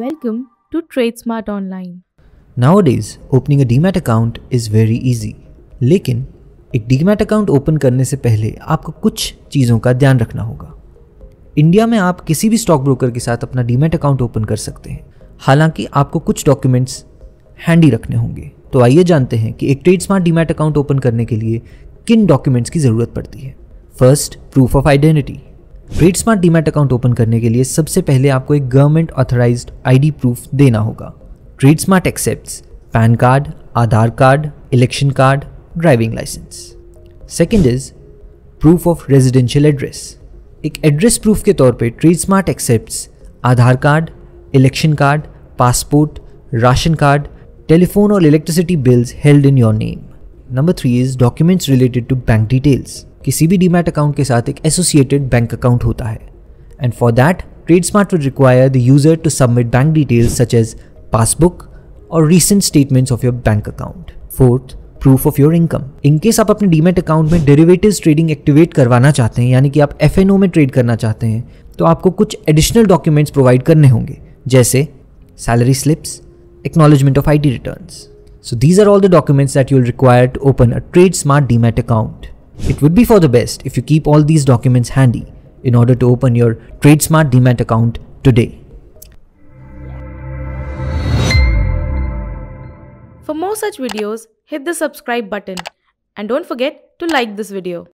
Welcome to TradeSmart Online. Nowadays, opening a demat account is very easy लेकिन एक demat account open करने से पहले आपको कुछ चीज़ों का ध्यान रखना होगा इंडिया में आप किसी भी स्टॉक ब्रोकर के साथ अपना डीमैट अकाउंट ओपन कर सकते हैं हालांकि आपको कुछ डॉक्यूमेंट्स हैंडी रखने होंगे तो आइए जानते हैं कि एक Trade Smart demat account open करने के लिए किन डॉक्यूमेंट्स की ज़रूरत पड़ती है first proof of identity Trade Smart demat account open करने के लिए सबसे पहले आपको एक गवर्नमेंट ऑथोराइज आईडी प्रूफ देना होगा Trade Smart accept PAN card Aadhaar card election card driving licence second is proof of residential address एक एड्रेस प्रूफ के तौर पे Trade Smart accept Aadhaar card election card passport ration card telephone और electricity bills held in your name number three is documents related to bank details किसी भी demat account के साथ एक एसोसिएटेड बैंक अकाउंट होता है and for that Trade Smart would require the user to submit bank details such as passbook और recent statements of your bank account fourth proof of your income in case आप अपने demat account में derivative trading activate करवाना चाहते हैं यानी कि आप एफ एन ओ में ट्रेड करना चाहते हैं तो आपको कुछ एडिशनल डॉक्यूमेंट्स प्रोवाइड करने होंगे जैसे salary slips acknowledgement of I T return so these are all the documents that you'll require to open a Trade Smart demat account It would be for the best if you keep all these documents handy in order to open your TradeSmart DMAT account today. For more such videos, hit the subscribe button and don't forget to like this video.